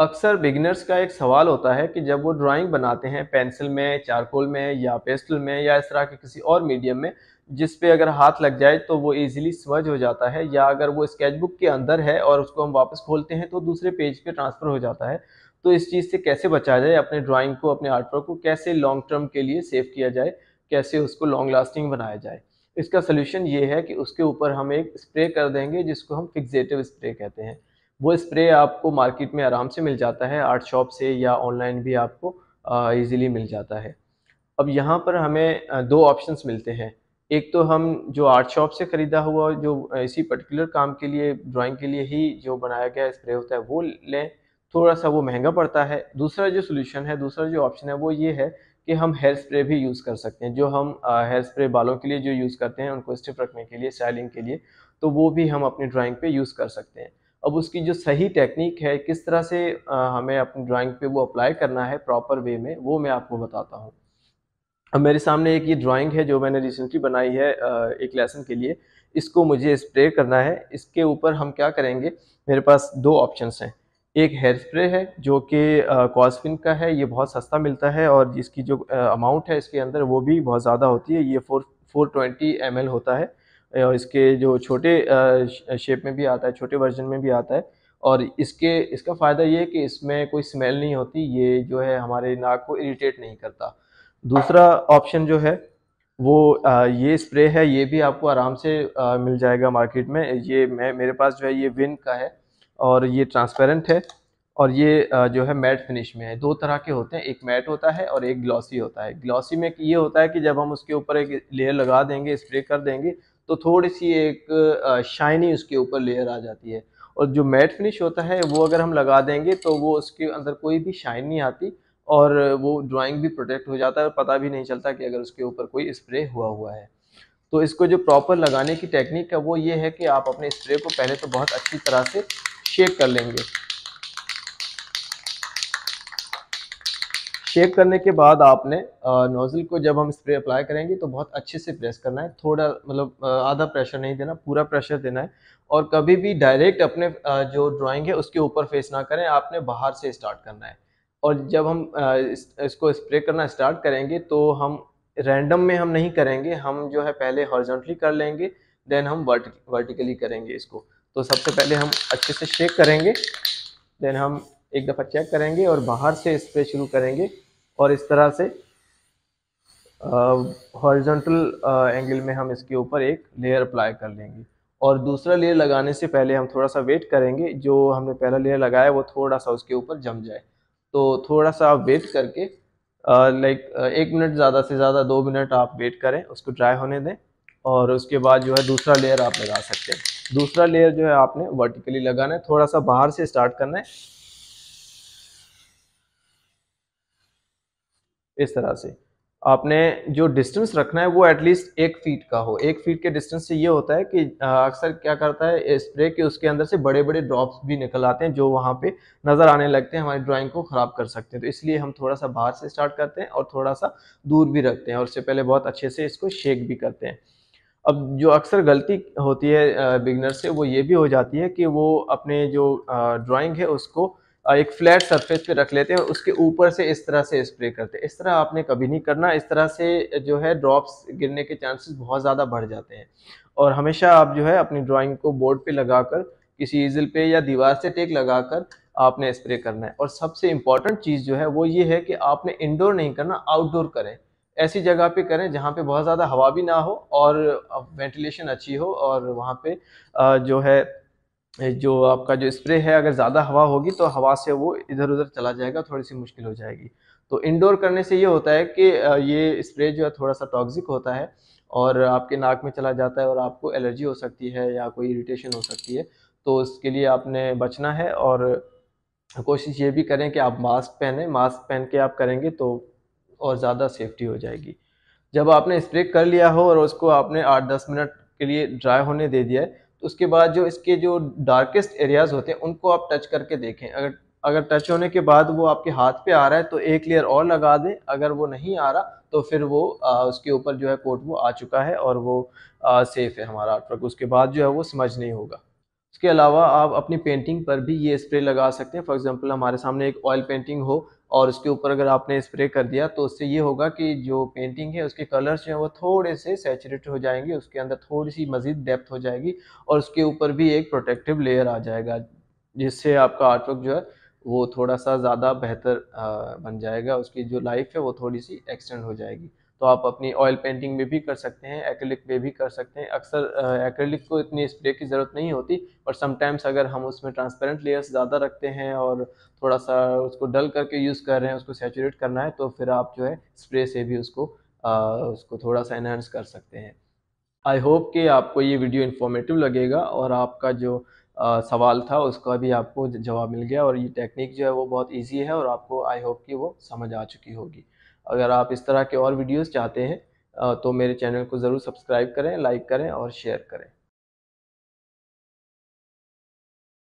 अक्सर बिगिनर्स का एक सवाल होता है कि जब वो ड्राइंग बनाते हैं पेंसिल में चारकोल में या पेस्टल में या इस तरह के किसी और मीडियम में जिस पे अगर हाथ लग जाए तो वो इजीली स्मज हो जाता है या अगर वो स्केचबुक के अंदर है और उसको हम वापस खोलते हैं तो दूसरे पेज पे ट्रांसफ़र हो जाता है तो इस चीज़ से कैसे बचा जाए अपने ड्राइंग को अपने आर्टवर्क को कैसे लॉन्ग टर्म के लिए सेव किया जाए कैसे उसको लॉन्ग लास्टिंग बनाया जाए इसका सोल्यूशन ये है कि उसके ऊपर हम एक स्प्रे कर देंगे जिसको हम फिक्सेटिव स्प्रे कहते हैं वो स्प्रे आपको मार्केट में आराम से मिल जाता है आर्ट शॉप से या ऑनलाइन भी आपको ईज़िली मिल जाता है अब यहाँ पर हमें दो ऑप्शंस मिलते हैं एक तो हम जो आर्ट शॉप से ख़रीदा हुआ जो इसी पर्टिकुलर काम के लिए ड्राइंग के लिए ही जो बनाया गया स्प्रे होता है वो लें थोड़ा सा वो महंगा पड़ता है दूसरा जो सोल्यूशन है दूसरा जो ऑप्शन है वो ये है कि हम हेयर स्प्रे भी यूज़ कर सकते हैं जो हम हेयर स्प्रे बालों के लिए जो यूज़ करते हैं उनको स्टिफ रखने के लिए स्टाइलिंग के लिए तो वो भी हम अपनी ड्राइंग पे यूज़ कर सकते हैं अब उसकी जो सही टेक्निक है किस तरह से हमें अपनी ड्राइंग पे वो अप्लाई करना है प्रॉपर वे में वो मैं आपको बताता हूँ अब मेरे सामने एक ये ड्राइंग है जो मैंने रिसेंटली बनाई है एक लेसन के लिए इसको मुझे स्प्रे करना है इसके ऊपर हम क्या करेंगे मेरे पास दो ऑप्शंस हैं एक हेयर स्प्रे है जो कि कॉस्फिन का है ये बहुत सस्ता मिलता है और इसकी जो अमाउंट है इसके अंदर वो भी बहुत ज़्यादा होती है ये फोर फोर ट्वेंटी एम होता है और इसके जो छोटे शेप में भी आता है छोटे वर्जन में भी आता है और इसके इसका फ़ायदा ये है कि इसमें कोई स्मेल नहीं होती ये जो है हमारे नाक को इरिटेट नहीं करता दूसरा ऑप्शन जो है वो ये स्प्रे है ये भी आपको आराम से मिल जाएगा मार्केट में ये मैं मेरे पास जो है ये विन का है और ये ट्रांसपेरेंट है और ये जो है मैट फिनिश में है दो तरह के होते हैं एक मैट होता है और एक ग्लॉसी होता है ग्लॉसी में ये होता है कि जब हम उसके ऊपर एक लेयर लगा देंगे स्प्रे कर देंगे तो थोड़ी सी एक शाइनी उसके ऊपर लेयर आ जाती है और जो मैट फिनिश होता है वो अगर हम लगा देंगे तो वो उसके अंदर कोई भी शाइन नहीं आती और वो ड्राइंग भी प्रोटेक्ट हो जाता है और पता भी नहीं चलता कि अगर उसके ऊपर कोई स्प्रे हुआ हुआ है तो इसको जो प्रॉपर लगाने की टेक्निक है वो ये है कि आप अपने स्प्रे को पहले तो बहुत अच्छी तरह से शेक कर लेंगे शेप करने के बाद आपने नोज़ल को जब हम स्प्रे अप्लाई करेंगे तो बहुत अच्छे से प्रेस करना है थोड़ा मतलब आधा प्रेशर नहीं देना पूरा प्रेशर देना है और कभी भी डायरेक्ट अपने जो ड्राइंग है उसके ऊपर फेस ना करें आपने बाहर से स्टार्ट करना है और जब हम इसको स्प्रे करना स्टार्ट करेंगे तो हम रैंडम में हम नहीं करेंगे हम जो है पहले हॉर्जेंटली कर लेंगे देन हम वर्टिकली करेंगे इसको तो सबसे पहले हम अच्छे से शेक करेंगे देन हम एक दफ़ा चेक करेंगे और बाहर से स्प्रे शुरू करेंगे और इस तरह से हॉरिजॉन्टल एंगल में हम इसके ऊपर एक लेयर अप्लाई कर लेंगे और दूसरा लेयर लगाने से पहले हम थोड़ा सा वेट करेंगे जो हमने पहला लेयर लगाया वो थोड़ा सा उसके ऊपर जम जाए तो थोड़ा सा आप वेट करके लाइक एक मिनट ज़्यादा से ज़्यादा दो मिनट आप वेट करें उसको ड्राई होने दें और उसके बाद जो है दूसरा लेयर आप लगा सकते हैं दूसरा लेयर जो है आपने वर्टिकली लगाना है थोड़ा सा बाहर से स्टार्ट करना है इस तरह से आपने जो डिस्टेंस रखना है वो एटलीस्ट एक फीट का हो एक फीट के डिस्टेंस से ये होता है कि अक्सर क्या करता है स्प्रे के उसके अंदर से बड़े बड़े ड्रॉप्स भी निकल आते हैं जो वहाँ पे नज़र आने लगते हैं हमारी ड्राइंग को ख़राब कर सकते हैं तो इसलिए हम थोड़ा सा बाहर से स्टार्ट करते हैं और थोड़ा सा दूर भी रखते हैं और उससे पहले बहुत अच्छे से इसको शेक भी करते हैं अब जो अक्सर गलती होती है बिगनर से वो ये भी हो जाती है कि वो अपने जो ड्राॅइंग है उसको एक फ्लैट सरफेस पे रख लेते हैं उसके ऊपर से इस तरह से स्प्रे करते हैं इस तरह आपने कभी नहीं करना इस तरह से जो है ड्रॉप्स गिरने के चांसेस बहुत ज़्यादा बढ़ जाते हैं और हमेशा आप जो है अपनी ड्राइंग को बोर्ड पे लगाकर किसी ईजल पे या दीवार से टेक लगाकर आपने स्प्रे करना है और सबसे इम्पॉर्टेंट चीज़ जो है वो ये है कि आपने इनडोर नहीं करना आउटडोर करें ऐसी जगह पे करें जहाँ पे बहुत ज़्यादा हवा भी ना हो और वेंटिलेशन अच्छी हो और वहाँ पे जो है जो आपका जो स्प्रे है अगर ज़्यादा हवा होगी तो हवा से वो इधर उधर चला जाएगा थोड़ी सी मुश्किल हो जाएगी तो इंडोर करने से ये होता है कि ये स्प्रे जो है थोड़ा सा टॉक्सिक होता है और आपके नाक में चला जाता है और आपको एलर्जी हो सकती है या कोई इरीटेशन हो सकती है तो उसके लिए आपने बचना है और कोशिश ये भी करें कि आप मास्क पहने मास्क पहन के आप करेंगे तो और ज़्यादा सेफ्टी हो जाएगी जब आपने स्प्रे कर लिया हो और उसको आपने आठ दस मिनट के लिए ड्राई होने दे दिया है उसके बाद जो इसके जो डार्केस्ट एरियाज़ होते हैं उनको आप टच करके देखें अगर अगर टच होने के बाद वो आपके हाथ पे आ रहा है तो एक लेयर और लगा दें अगर वो नहीं आ रहा तो फिर वो आ, उसके ऊपर जो है कोट वो आ चुका है और वो आ, सेफ है हमारा आर्टवर्क उसके बाद जो है वो समझ नहीं होगा उसके अलावा आप अपनी पेंटिंग पर भी ये स्प्रे लगा सकते हैं फॉर एग्जांपल हमारे सामने एक ऑयल पेंटिंग हो और उसके ऊपर अगर आपने स्प्रे कर दिया तो उससे ये होगा कि जो पेंटिंग है उसके कलर्स जो हैं वो थोड़े से सेचुरेट हो जाएंगे उसके अंदर थोड़ी सी मज़ीद डेप्थ हो जाएगी और उसके ऊपर भी एक प्रोटेक्टिव लेयर आ जाएगा जिससे आपका आर्टवर्क जो है वो थोड़ा सा ज़्यादा बेहतर बन जाएगा उसकी जो लाइफ है वो थोड़ी सी एक्सटेंड हो जाएगी तो आप अपनी ऑयल पेंटिंग में भी कर सकते हैं एक्रेलिक में भी कर सकते हैं अक्सर एक्रेलिक को इतनी स्प्रे की ज़रूरत नहीं होती पर समटाइम्स अगर हम उसमें ट्रांसपेरेंट लेयर्स ज़्यादा रखते हैं और थोड़ा सा उसको डल करके यूज़ कर रहे हैं उसको सेचूरेट करना है तो फिर आप जो है स्प्रे से भी उसको आ, उसको थोड़ा सा इनहेंस कर सकते हैं आई होप कि आपको ये वीडियो इन्फॉर्मेटिव लगेगा और आपका जो सवाल था उसका भी आपको जवाब मिल गया और ये टेक्निक जो है वो बहुत इजी है और आपको आई होप कि वो समझ आ चुकी होगी अगर आप इस तरह के और वीडियोस चाहते हैं तो मेरे चैनल को ज़रूर सब्सक्राइब करें लाइक करें और शेयर करें